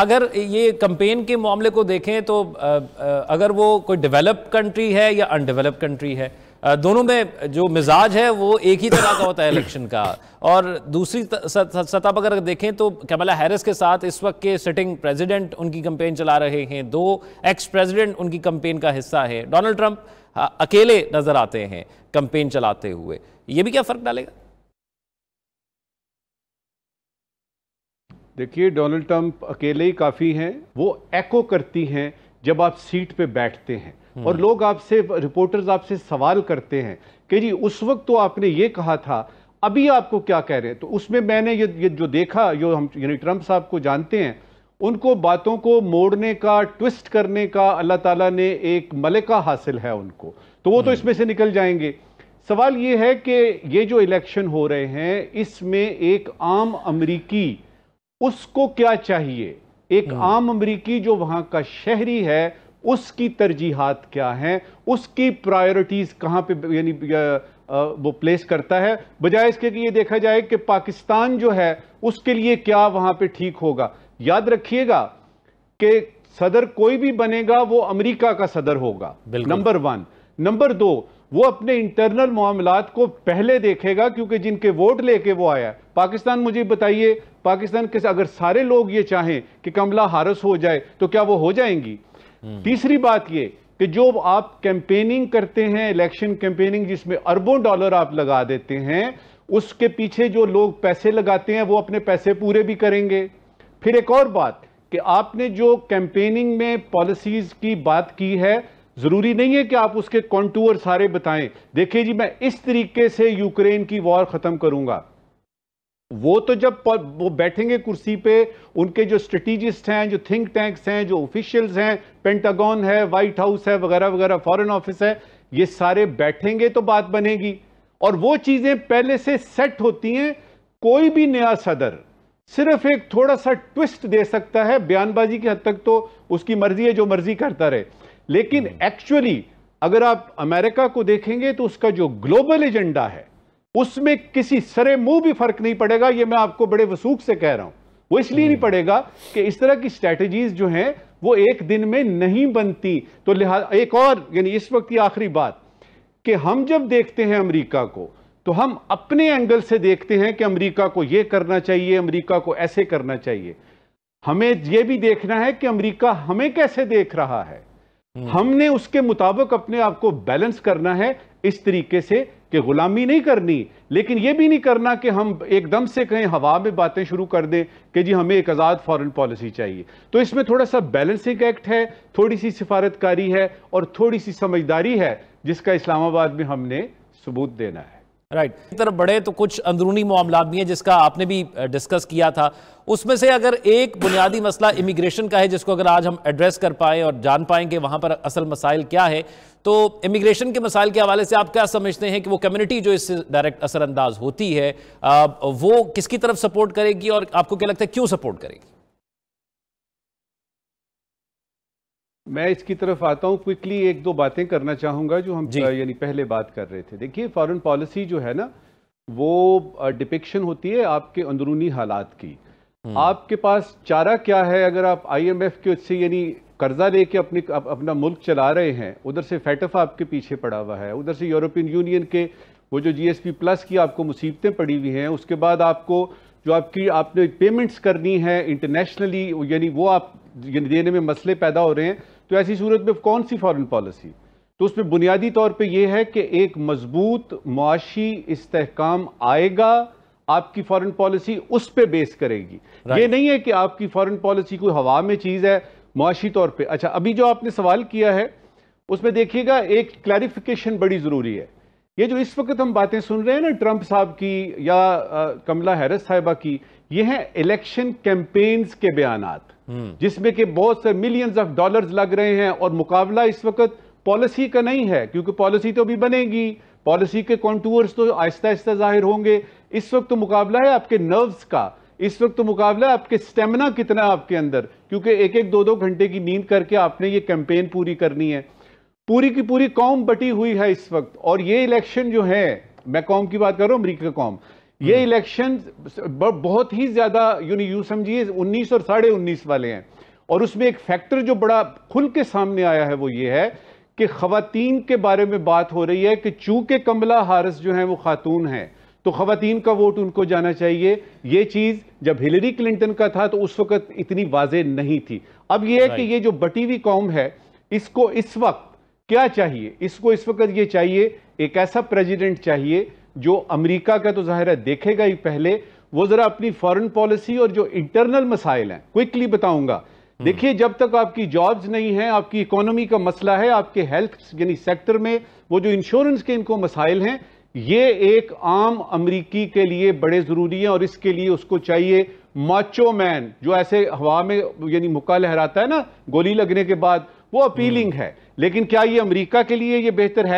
अगर ये कंपेन के मामले को देखें तो अगर वो कोई डेवलप कंट्री है या अनडेवलप कंट्री है दोनों में जो मिजाज है वो एक ही तरह का होता है इलेक्शन का और दूसरी सतह पर अगर देखें तो कैमला हैरिस के साथ इस वक्त के सिटिंग प्रेसिडेंट उनकी कंपेन चला रहे हैं दो एक्स प्रेसिडेंट उनकी कंपेन का हिस्सा है डोनाल्ड ट्रंप अकेले नज़र आते हैं कंपेन चलाते हुए ये भी क्या फ़र्क डालेगा देखिए डोनाल्ड ट्रंप अकेले ही काफ़ी हैं वो एको करती हैं जब आप सीट पे बैठते हैं हम्म। और लोग आपसे रिपोर्टर्स आपसे सवाल करते हैं कि जी उस वक्त तो आपने ये कहा था अभी आपको क्या कह रहे हैं तो उसमें मैंने ये, ये जो देखा जो हम यानी ट्रंप साहब को जानते हैं उनको बातों को मोड़ने का ट्विस्ट करने का अल्लाह ताला ने एक मलिका हासिल है उनको तो वो तो हम्म। इसमें से निकल जाएंगे सवाल ये है कि ये जो इलेक्शन हो रहे हैं इसमें एक आम अमरीकी उसको क्या चाहिए एक हम्म। आम अमरीकी जो वहां का शहरी है उसकी तरजीहत क्या हैं उसकी प्रायोरिटीज़ कहां पे यानी वो प्लेस करता है बजाय इसके कि ये देखा जाए कि पाकिस्तान जो है उसके लिए क्या वहां पे ठीक होगा याद रखिएगा कि सदर कोई भी बनेगा वो अमेरिका का सदर होगा नंबर वन नंबर दो वो अपने इंटरनल मामला को पहले देखेगा क्योंकि जिनके वोट लेके वो आया पाकिस्तान मुझे बताइए पाकिस्तान के अगर सारे लोग ये चाहें कि कमला हारस हो जाए तो क्या वो हो जाएंगी हम्म। तीसरी बात ये कि जो आप कैंपेनिंग करते हैं इलेक्शन कैंपेनिंग जिसमें अरबों डॉलर आप लगा देते हैं उसके पीछे जो लोग पैसे लगाते हैं वो अपने पैसे पूरे भी करेंगे फिर एक और बात कि आपने जो कैंपेनिंग में पॉलिसीज की बात की है ज़रूरी नहीं है कि आप उसके कॉन्टूअर सारे बताएं देखिए जी मैं इस तरीके से यूक्रेन की वॉर ख़त्म करूंगा वो तो जब वो बैठेंगे कुर्सी पे उनके जो स्ट्रेटिजिस्ट हैं जो थिंक टैंक्स हैं जो ऑफिशियल्स हैं पेंटागन है वाइट हाउस है वगैरह वगैरह फॉरेन ऑफिस है ये सारे बैठेंगे तो बात बनेगी और वो चीज़ें पहले से सेट होती हैं कोई भी नया सदर सिर्फ एक थोड़ा सा ट्विस्ट दे सकता है बयानबाजी की हद तक तो उसकी मर्जी है जो मर्जी करता रहे लेकिन एक्चुअली हम्म। अगर आप अमेरिका को देखेंगे तो उसका जो ग्लोबल एजेंडा है उसमें किसी सरे मुंह भी फर्क नहीं पड़ेगा ये मैं आपको बड़े वसूख से कह रहा हूं वो इसलिए नहीं हम्म। पड़ेगा कि इस तरह की स्ट्रेटजीज जो हैं वो एक दिन में नहीं बनती तो लिहाजा एक और यानी इस वक्त की आखिरी बात कि हम जब देखते हैं अमरीका को तो हम अपने एंगल से देखते हैं कि अमरीका को ये करना चाहिए अमरीका को ऐसे करना चाहिए हमें यह भी देखना है कि अमरीका हमें कैसे देख रहा है हम्म। हमने उसके मुताबिक अपने आप को बैलेंस करना है इस तरीके से कि गुलामी नहीं करनी लेकिन यह भी नहीं करना कि हम एकदम से कहीं हवा में बातें शुरू कर दें कि जी हमें एक आज़ाद फॉरेन पॉलिसी चाहिए तो इसमें थोड़ा सा बैलेंसिंग एक्ट है थोड़ी सी सिफारतकारी है और थोड़ी सी समझदारी है जिसका इस्लामाबाद में हमने सबूत देना है राइट right. तरफ बढ़े तो कुछ अंदरूनी मामला भी हैं जिसका आपने भी डिस्कस किया था उसमें से अगर एक बुनियादी मसला इमिग्रेशन का है जिसको अगर आज हम एड्रेस कर पाए और जान पाएंगे कि वहाँ पर असल मसाइल क्या है तो इमिग्रेशन के मसाइल के हवाले से आप क्या समझते हैं कि वो कम्युनिटी जो इससे डायरेक्ट असरअंदाज होती है वो किसकी तरफ सपोर्ट करेगी और आपको क्या लगता है क्यों सपोर्ट करेगी मैं इसकी तरफ आता हूँ क्विकली एक दो बातें करना चाहूंगा जो हम यानी पहले बात कर रहे थे देखिए फॉरेन पॉलिसी जो है ना वो डिपिक्शन होती है आपके अंदरूनी हालात की हम्म। आपके पास चारा क्या है अगर आप आईएमएफ के उससे यानी कर्जा लेके अपने अप, अपना मुल्क चला रहे हैं उधर से फैटफ आपके पीछे पड़ा हुआ है उधर से यूरोपियन यूनियन के वो जो जीएसपी प्लस की आपको मुसीबतें पड़ी हुई हैं उसके बाद आपको जो आपकी आपने पेमेंट्स करनी है इंटरनेशनली यानी वो आप देने में मसले पैदा हो रहे हैं तो ऐसी सूरत में कौन सी फॉरेन पॉलिसी तो उसमें बुनियादी तौर पे ये है कि एक मजबूत मुआशी इस्तेकाम आएगा आपकी फॉरेन पॉलिसी उस पर बेस करेगी ये नहीं है कि आपकी फॉरेन पॉलिसी कोई हवा में चीज़ है मुआशी तौर पर अच्छा अभी जो आपने सवाल किया है उसमें देखिएगा एक क्लैरिफिकेशन बड़ी ज़रूरी है ये जो इस वक्त हम बातें सुन रहे हैं ना ट्रंप साहब की या आ, कमला हैरिस साहिबा की ये हैं इलेक्शन कैंपेन्स के बयान हम्म। जिसमें कि बहुत से मिलियंस ऑफ डॉलर्स लग रहे हैं और मुकाबला इस वक्त पॉलिसी का नहीं है क्योंकि पॉलिसी तो अभी बनेगी पॉलिसी के कॉन्टूअर्स तो आहिस्ता आहिस्ता जाहिर होंगे इस वक्त तो मुकाबला है आपके नर्व्स का इस वक्त तो मुकाबला है आपके स्टेमिना कितना आपके अंदर क्योंकि एक एक दो दो घंटे की नींद करके आपने ये कैंपेन पूरी करनी है पूरी की पूरी कौम बटी हुई है इस वक्त और ये इलेक्शन जो है मैं कौम की बात कर रहा हूं अमरीका कौम ये हम्म। इलेक्शन बहुत ही ज़्यादा यूनि यू समझिए उन्नीस और साढ़े उन्नीस वाले हैं और उसमें एक फैक्टर जो बड़ा खुल के सामने आया है वो ये है कि खातन के बारे में बात हो रही है कि चूंकि कमला हारिस जो है वो खातून है तो खातन का वोट उनको जाना चाहिए ये चीज़ जब हिलरी क्लिंटन का था तो उस वक्त इतनी वाजे नहीं थी अब यह है कि ये जो बटी हुई कौम है इसको इस वक्त क्या चाहिए इसको इस वक्त ये चाहिए एक ऐसा प्रेसिडेंट चाहिए जो अमेरिका का तो जाहिर है देखेगा ही पहले वो जरा अपनी फॉरेन पॉलिसी और जो इंटरनल मसाइल हैं क्विकली बताऊंगा हम्म। देखिए जब तक आपकी जॉब्स नहीं है आपकी इकोनॉमी का मसला है आपके हेल्थ यानी सेक्टर में वो जो इंश्योरेंस के इनको मसाइल हैं ये एक आम अमरीकी के लिए बड़े ज़रूरी हैं और इसके लिए उसको चाहिए माचो मैन जो ऐसे हवा में यानी मुक्का लहराता है ना गोली लगने के बाद वो अपीलिंग हम्म। है लेकिन क्या ये अमेरिका के लिए ये बेहतर है